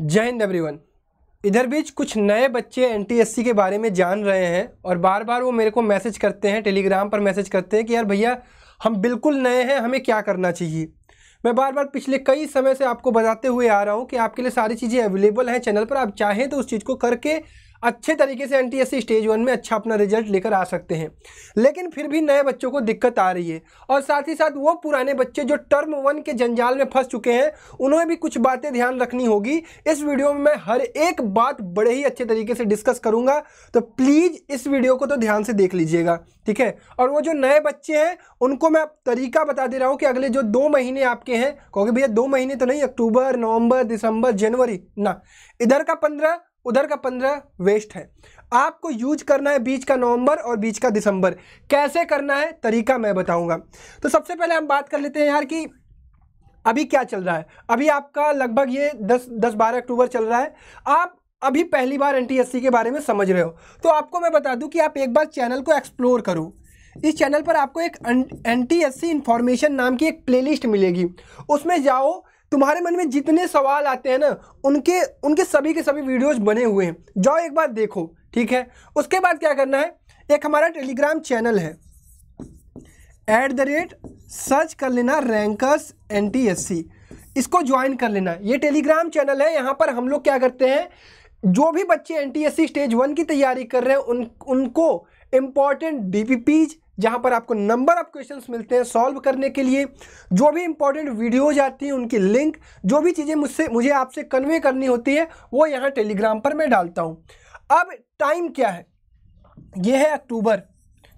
जय हिंद एवरीवन इधर बीच कुछ नए बच्चे एन के बारे में जान रहे हैं और बार बार वो मेरे को मैसेज करते हैं टेलीग्राम पर मैसेज करते हैं कि यार भैया हम बिल्कुल नए हैं हमें क्या करना चाहिए मैं बार बार पिछले कई समय से आपको बताते हुए आ रहा हूँ कि आपके लिए सारी चीज़ें अवेलेबल हैं चैनल पर आप चाहें तो उस चीज़ को करके अच्छे तरीके से सी स्टेज वन में अच्छा अपना रिजल्ट लेकर आ सकते हैं लेकिन फिर भी नए बच्चों को दिक्कत आ रही है और साथ ही साथ वो पुराने बच्चे जो टर्म वन के जंजाल में फंस चुके हैं उन्हें भी कुछ बातें ध्यान रखनी होगी इस वीडियो में मैं हर एक बात बड़े ही अच्छे तरीके से डिस्कस करूंगा तो प्लीज़ इस वीडियो को तो ध्यान से देख लीजिएगा ठीक है और वो जो नए बच्चे हैं उनको मैं तरीका बता दे रहा हूँ कि अगले जो दो महीने आपके हैं क्योंकि भैया दो महीने तो नहीं अक्टूबर नवंबर दिसंबर जनवरी ना इधर का पंद्रह उधर का पंद्रह वेस्ट है आपको यूज करना है बीच का नवंबर और बीच का दिसंबर कैसे करना है तरीका मैं बताऊंगा तो सबसे पहले हम बात कर लेते हैं यार कि अभी क्या चल रहा है अभी आपका लगभग ये दस दस बारह अक्टूबर चल रहा है आप अभी पहली बार एन के बारे में समझ रहे हो तो आपको मैं बता दूँ कि आप एक बार चैनल को एक्सप्लोर करूँ इस चैनल पर आपको एक एन टी इन्फॉर्मेशन नाम की एक प्लेलिस्ट मिलेगी उसमें जाओ तुम्हारे मन में जितने सवाल आते हैं ना उनके उनके सभी के सभी वीडियोज़ बने हुए हैं जाओ एक बार देखो ठीक है उसके बाद क्या करना है एक हमारा टेलीग्राम चैनल है एट द रेट सर्च कर लेना rankers N T S C इसको ज्वाइन कर लेना ये टेलीग्राम चैनल है यहाँ पर हम लोग क्या करते हैं जो भी बच्चे N T S C stage one की तैयारी कर रहे हैं उन उनको इम्पॉर्टेंट डी पी पीज जहाँ पर आपको नंबर ऑफ क्वेश्चन मिलते हैं सॉल्व करने के लिए जो भी इंपॉर्टेंट वीडियोज आती हैं उनकी लिंक जो भी चीज़ें मुझसे मुझे आपसे कन्वे करनी होती है वो यहाँ टेलीग्राम पर मैं डालता हूँ अब टाइम क्या है ये है अक्टूबर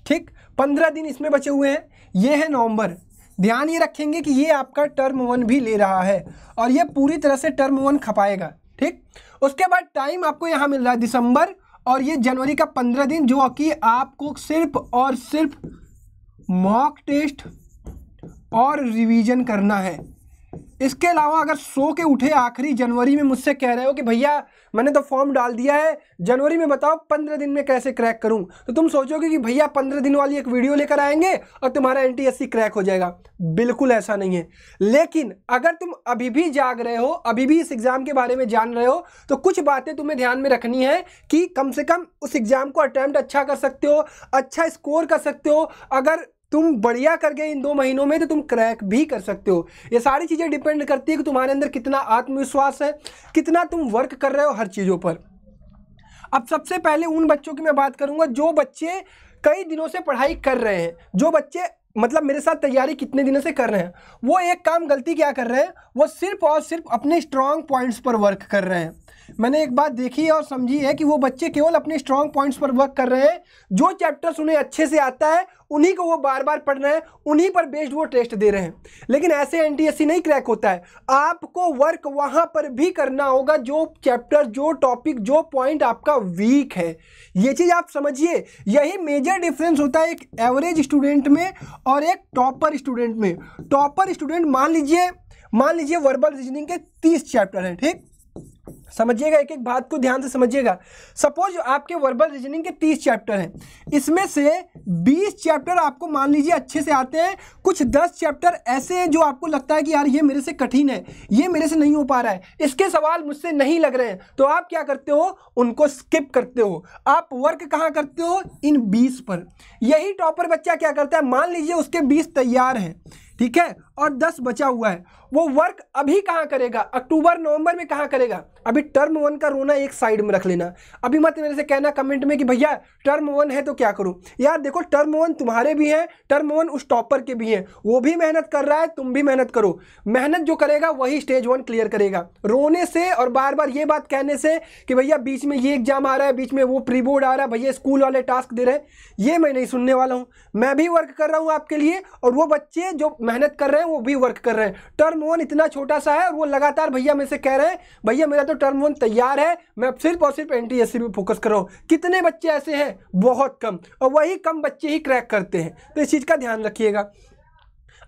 ठीक पंद्रह दिन इसमें बचे हुए हैं ये है नवंबर ध्यान ये रखेंगे कि ये आपका टर्म वन भी ले रहा है और ये पूरी तरह से टर्म वन खपाएगा ठीक उसके बाद टाइम आपको यहाँ मिल रहा है दिसंबर और ये जनवरी का पंद्रह दिन जो कि आपको सिर्फ और सिर्फ मॉक टेस्ट और रिवीजन करना है इसके अलावा अगर सो के उठे आखिरी जनवरी में मुझसे कह रहे हो कि भैया मैंने तो फॉर्म डाल दिया है जनवरी में बताओ पंद्रह दिन में कैसे क्रैक करूं तो तुम सोचोगे कि भैया पंद्रह दिन वाली एक वीडियो लेकर आएंगे और तुम्हारा एन क्रैक हो जाएगा बिल्कुल ऐसा नहीं है लेकिन अगर तुम अभी भी जाग रहे हो अभी भी इस एग्ज़ाम के बारे में जान रहे हो तो कुछ बातें तुम्हें ध्यान में रखनी है कि कम से कम उस एग्ज़ाम को अटैम्प्ट अच्छा कर सकते हो अच्छा स्कोर कर सकते हो अगर तुम बढ़िया कर गए इन दो महीनों में तो तुम क्रैक भी कर सकते हो ये सारी चीज़ें डिपेंड करती है कि तुम्हारे अंदर कितना आत्मविश्वास है कितना तुम वर्क कर रहे हो हर चीज़ों पर अब सबसे पहले उन बच्चों की मैं बात करूंगा जो बच्चे कई दिनों से पढ़ाई कर रहे हैं जो बच्चे मतलब मेरे साथ तैयारी कितने दिनों से कर रहे हैं वो एक काम गलती क्या कर रहे हैं वो सिर्फ और सिर्फ अपने स्ट्रांग पॉइंट्स पर वर्क कर रहे हैं मैंने एक बात देखी और समझी है कि वो बच्चे केवल अपने स्ट्रांग पॉइंट्स पर वर्क कर रहे हैं जो चैप्टर्स उन्हें अच्छे से आता है उन्हीं को वो बार बार पढ़ रहे हैं उन्हीं पर बेस्ड वो टेस्ट दे रहे हैं लेकिन ऐसे एन नहीं क्रैक होता है आपको वर्क वहाँ पर भी करना होगा जो चैप्टर जो टॉपिक जो पॉइंट आपका वीक है ये चीज़ आप समझिए यही मेजर डिफरेंस होता है एक एवरेज स्टूडेंट में और एक टॉपर स्टूडेंट में टॉपर स्टूडेंट मान लीजिए मान लीजिए वर्बल रीजनिंग के तीस चैप्टर हैं ठीक समझिएगा एक एक बात को ध्यान से समझिएगा सपोज आपके वर्बल रीजनिंग के तीस चैप्टर हैं इसमें से बीस चैप्टर आपको मान लीजिए अच्छे से आते हैं कुछ दस चैप्टर ऐसे हैं जो आपको लगता है कि यार ये मेरे से कठिन है ये मेरे से नहीं हो पा रहा है इसके सवाल मुझसे नहीं लग रहे हैं तो आप क्या करते हो उनको स्किप करते हो आप वर्क कहाँ करते हो इन बीस पर यही टॉपर बच्चा क्या करता है मान लीजिए उसके बीस तैयार हैं ठीक है और दस बचा हुआ है वो वर्क अभी कहाँ करेगा अक्टूबर नवंबर में कहाँ करेगा अभी टर्म वन का रोना एक साइड में रख लेना अभी मत मेरे से कहना कमेंट में कि भैया टर्म वन है तो क्या करो यार देखो टर्म वन तुम्हारे भी हैं टर्म वन उस टॉपर के भी हैं वो भी मेहनत कर रहा है तुम भी मेहनत करो मेहनत जो करेगा वही स्टेज वन क्लियर करेगा रोने से और बार बार ये बात कहने से कि भैया बीच में ये एग्जाम आ रहा है बीच में वो प्री बोर्ड आ रहा है भैया स्कूल वाले टास्क दे रहे हैं ये मैं नहीं सुनने वाला हूँ मैं भी वर्क कर रहा हूँ आपके लिए और वो बच्चे जो मेहनत कर रहे हैं हैं वो भी वर्क कर रहे हैं टर्म वन इतना छोटा सा है और वो लगातार भैया मेरे से कह रहे हैं भैया मेरा तो टर्म वन तैयार है मैं सिर्फ और सिर्फ N T S C focus कर रहा हूँ कितने बच्चे ऐसे हैं बहुत कम और वही कम बच्चे ही क्रैक करते हैं तो इस चीज़ का ध्यान रखिएगा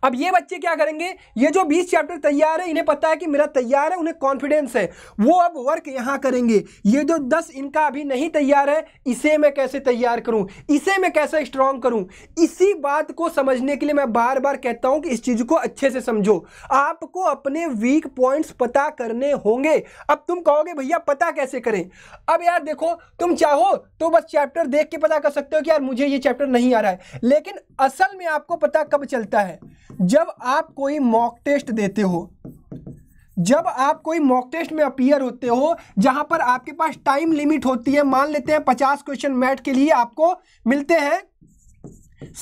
अब ये बच्चे क्या करेंगे ये जो बीस चैप्टर तैयार है इन्हें पता है कि मेरा तैयार है उन्हें कॉन्फिडेंस है वो अब वर्क यहाँ करेंगे ये जो दस इनका अभी नहीं तैयार है इसे मैं कैसे तैयार करूँ इसे मैं कैसे स्ट्रांग करूँ इसी बात को समझने के लिए मैं बार बार कहता हूँ कि इस चीज़ को अच्छे से समझो आपको अपने वीक पॉइंट्स पता करने होंगे अब तुम कहोगे भैया पता कैसे करें अब यार देखो तुम चाहो तो बस चैप्टर देख के पता कर सकते हो कि यार मुझे ये चैप्टर नहीं आ रहा है लेकिन असल में आपको पता कब चलता है जब आप कोई मॉक टेस्ट देते हो जब आप कोई मॉक टेस्ट में अपियर होते हो जहां पर आपके पास टाइम लिमिट होती है मान लेते हैं पचास क्वेश्चन मैट के लिए आपको मिलते हैं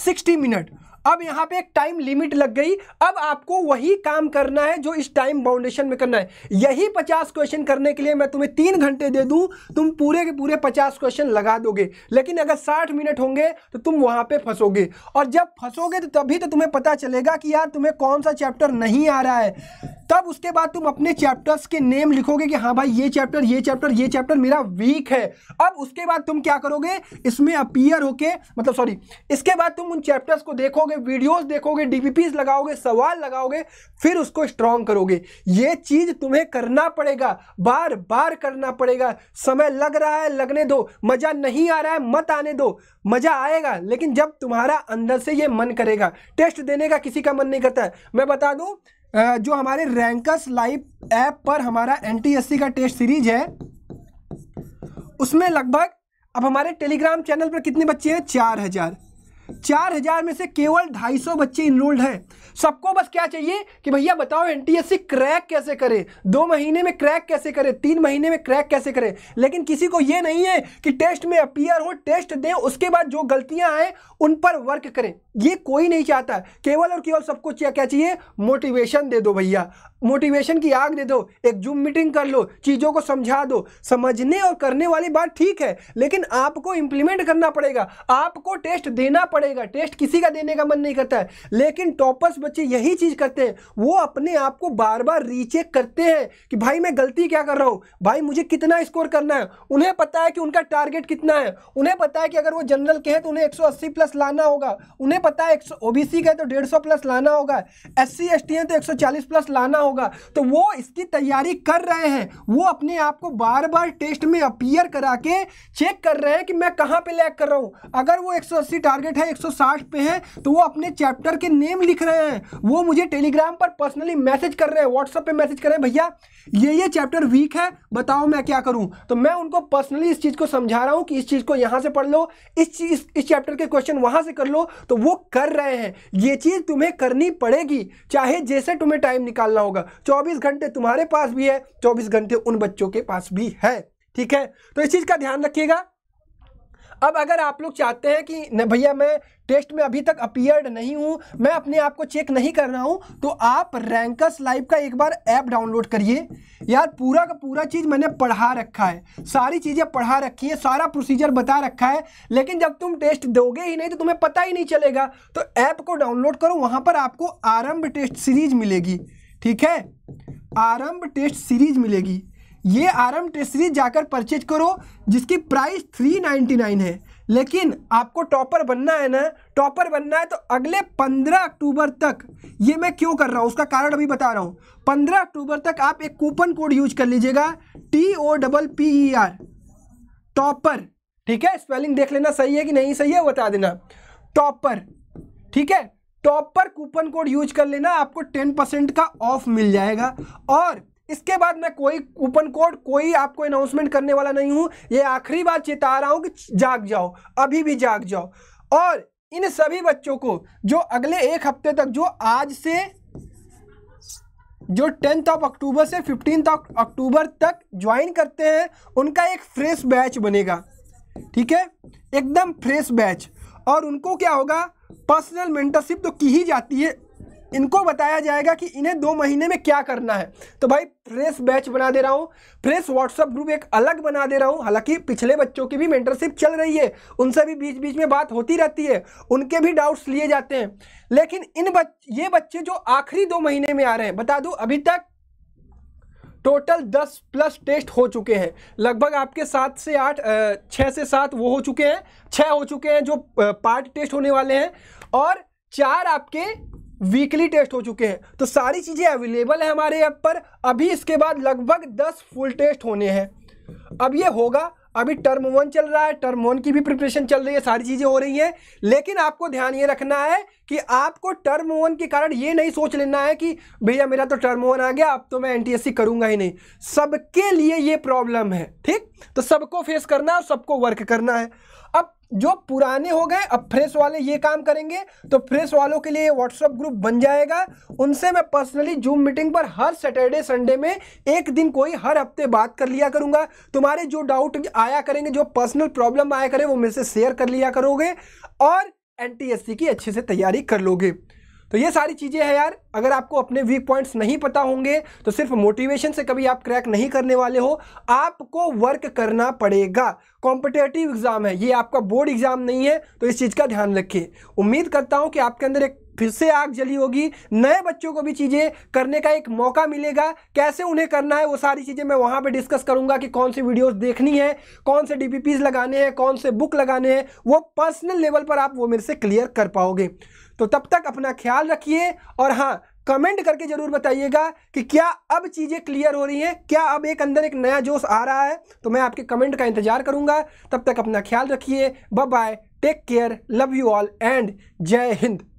सिक्सटी मिनट अब यहाँ पे एक टाइम लिमिट लग गई अब आपको वही काम करना है जो इस टाइम बाउंडेशन में करना है यही पचास क्वेश्चन करने के लिए मैं तुम्हें तीन घंटे दे दूँ तुम पूरे के पूरे पचास क्वेश्चन लगा दोगे लेकिन अगर साठ मिनट होंगे तो तुम वहाँ पर फंसोगे और जब फंसोगे तो तभी तो तुम्हें पता चलेगा कि यार तुम्हें कौन सा चैप्टर नहीं आ रहा है तब उसके बाद तुम अपने चैप्टर्स के नेम लिखोगे कि हाँ भाई ये चैप्टर ये चैप्टर ये चैप्टर मेरा वीक है अब उसके बाद तुम क्या करोगे इसमें अपियर होके मतलब सॉरी इसके बाद तुम उन चैप्टर्स को देखोगे वीडियोस देखोगे डीपीपीज लगाओगे सवाल लगाओगे फिर उसको स्ट्रांग करोगे ये चीज तुम्हें करना पड़ेगा बार बार करना पड़ेगा समय लग रहा है लगने दो मजा नहीं आ रहा है मत आने दो मजा आएगा लेकिन जब तुम्हारा अंदर से ये मन करेगा टेस्ट देने का किसी का मन नहीं करता है मैं बता दूं जो हमारे रैंकस लाइव ऐप पर हमारा एन का टेस्ट सीरीज है उसमें लगभग अब हमारे टेलीग्राम चैनल पर कितने बच्चे हैं चार हज़ार चार हज़ार में से केवल ढाई सौ बच्चे इनरोल्ड हैं सबको बस क्या चाहिए कि भैया बताओ एन क्रैक कैसे करें दो महीने में क्रैक कैसे करें तीन महीने में क्रैक कैसे करें लेकिन किसी को ये नहीं है कि टेस्ट में अपियर हो टेस्ट दें उसके बाद जो गलतियां आए उन पर वर्क करें ये कोई नहीं चाहता केवल और केवल सबको क्या क्या चाहिए मोटिवेशन दे दो भैया मोटिवेशन की आग दे दो एक जूम मीटिंग कर लो चीज़ों को समझा दो समझने और करने वाली बात ठीक है लेकिन आपको इम्प्लीमेंट करना पड़ेगा आपको टेस्ट देना पड़ेगा टेस्ट किसी का देने का मन नहीं करता है लेकिन टॉपर्स बच्चे यही चीज़ करते हैं वो अपने आप को बार बार रीचेक करते हैं कि भाई मैं गलती क्या कर रहा हूँ भाई मुझे कितना स्कोर करना है उन्हें पता है कि उनका टारगेट कितना है उन्हें पता है कि अगर वो जनरल के हैं तो उन्हें एक प्लस लाना होगा उन्हें पता है एक ओबीसी का तो डेढ़ सौ प्लस लाना होगा एस सी एस टी है तो एक सौ चालीस प्लस लाना होगा तो वो इसकी तैयारी कर रहे हैं वो अपने आप को बार बार टेस्ट में अपियर करा के चेक कर रहे हैं कि मैं कहाँ पे लैक कर रहा हूँ अगर वो एक सौ अस्सी टारगेट है एक सौ साठ पे है तो वो अपने चैप्टर के नेम लिख रहे हैं वो मुझे टेलीग्राम पर पर्सनली मैसेज कर रहे हैं व्हाट्सअप पर मैसेज कर रहे हैं भैया ये ये चैप्टर वीक है बताओ मैं क्या करूँ तो मैं उनको पर्सनली इस चीज़ को समझा रहा हूँ कि इस चीज़ को यहाँ से पढ़ लो इस चीज इस चैप्टर के क्वेश्चन वहाँ से कर लो तो वो कर रहे हैं ये चीज़ तुम्हें करनी पड़ेगी चाहे जैसे तुम्हें टाइम निकालना होगा चौबीस घंटे तुम्हारे पास भी है चौबीस घंटे उन बच्चों के पास भी है ठीक है तो इस चीज़ का ध्यान रखिएगा अब अगर आप लोग चाहते हैं कि भैया मैं टेस्ट में अभी तक अपियर्ड नहीं हूँ मैं अपने आप को चेक नहीं कर रहा हूँ तो आप रैंकस लाइव का एक बार ऐप डाउनलोड करिए यार पूरा का पूरा चीज़ मैंने पढ़ा रखा है सारी चीज़ें पढ़ा रखी है सारा प्रोसीजर बता रखा है लेकिन जब तुम टेस्ट दोगे ही नहीं तो तुम्हें पता ही नहीं चलेगा तो ऐप को डाउनलोड करो वहाँ पर आपको आरंभ टेस्ट सीरीज मिलेगी ठीक है आरंभ टेस्ट सीरीज मिलेगी ये आरम टेसरी जाकर परचेज करो जिसकी प्राइस थ्री नाइन्टी नाइन है लेकिन आपको टॉपर बनना है ना टॉपर बनना है तो अगले पंद्रह अक्टूबर तक ये मैं क्यों कर रहा हूँ उसका कारण अभी बता रहा हूँ पंद्रह अक्टूबर तक आप एक कूपन कोड यूज कर लीजिएगा T O double P E R topper ठीक है स्पेलिंग देख लेना सही है कि नहीं सही है बता देना टॉपर ठीक है टॉपर कूपन कोड यूज कर लेना आपको टेन परसेंट का ऑफ मिल जाएगा और इसके बाद मैं कोई कूपन कोड कोई आपको अनाउंसमेंट करने वाला नहीं हूं ये आखिरी बार चेता रहा हूं कि जाग जाओ अभी भी जाग जाओ और इन सभी बच्चों को जो अगले एक हफ्ते तक जो आज से जो टेंथ ऑफ अक्टूबर से फिफ्टींथ ऑफ अक्टूबर तक ज्वाइन करते हैं उनका एक फ्रेश बैच बनेगा ठीक है एकदम फ्रेश बैच और उनको क्या होगा पर्सनल मेंटरशिप तो की ही जाती है इनको बताया जाएगा कि इन्हें दो महीने में क्या करना है तो भाई फ्रेश बैच बना दे रहा हूँ फ्रेश व्हाट्सअप ग्रुप एक अलग बना दे रहा हूँ हालांकि पिछले बच्चों की भी मेंटरशिप चल रही है उनसे भी बीच बीच में बात होती रहती है उनके भी डाउट्स लिए जाते हैं लेकिन इन बच ये बच्चे जो आखिरी दो महीने में आ रहे हैं बता दूँ अभी तक टोटल दस प्लस टेस्ट हो चुके हैं लगभग आपके सात से आठ छः से सात वो हो चुके हैं छः हो चुके हैं जो पार्ट टेस्ट होने वाले हैं और चार आपके वीकली टेस्ट हो चुके हैं तो सारी चीज़ें अवेलेबल है हमारे ऐप पर अभी इसके बाद लगभग दस फुल टेस्ट होने हैं अब ये होगा अभी टर्म वन चल रहा है टर्म वन की भी प्रिपरेशन चल रही है सारी चीज़ें हो रही हैं लेकिन आपको ध्यान ये रखना है कि आपको टर्म वन के कारण ये नहीं सोच लेना है कि भैया मेरा तो टर्म वन आ गया अब तो मैं एनटीएससी करूंगा ही नहीं सबके लिए ये प्रॉब्लम है ठीक तो सबको फेस करना है सबको वर्क करना है जो पुराने हो गए अब फ्रेश वाले ये काम करेंगे तो फ्रेश वालों के लिए व्हाट्सअप ग्रुप बन जाएगा उनसे मैं पर्सनली जूम मीटिंग पर हर सैटरडे संडे में एक दिन कोई हर हफ्ते बात कर लिया करूंगा तुम्हारे जो डाउट आया करेंगे जो पर्सनल प्रॉब्लम आया करें वो मेरे से शेयर कर लिया करोगे और एन की अच्छे से तैयारी कर लोगे तो ये सारी चीज़ें हैं यार अगर आपको अपने वीक पॉइंट्स नहीं पता होंगे तो सिर्फ मोटिवेशन से कभी आप क्रैक नहीं करने वाले हो आपको वर्क करना पड़ेगा कॉम्पिटेटिव एग्ज़ाम है ये आपका बोर्ड एग्ज़ाम नहीं है तो इस चीज़ का ध्यान रखिए उम्मीद करता हूँ कि आपके अंदर एक फिर से आग जली होगी नए बच्चों को भी चीज़ें करने का एक मौका मिलेगा कैसे उन्हें करना है वो सारी चीज़ें मैं वहाँ पे डिस्कस करूँगा कि कौन सी वीडियोस देखनी है कौन से डी लगाने हैं कौन से बुक लगाने हैं वो पर्सनल लेवल पर आप वो मेरे से क्लियर कर पाओगे तो तब तक अपना ख्याल रखिए और हाँ कमेंट करके ज़रूर बताइएगा कि क्या अब चीज़ें क्लियर हो रही हैं क्या अब एक अंदर एक नया जोश आ रहा है तो मैं आपके कमेंट का इंतज़ार करूंगा तब तक अपना ख्याल रखिए bye bye take care love you all and जय हिंद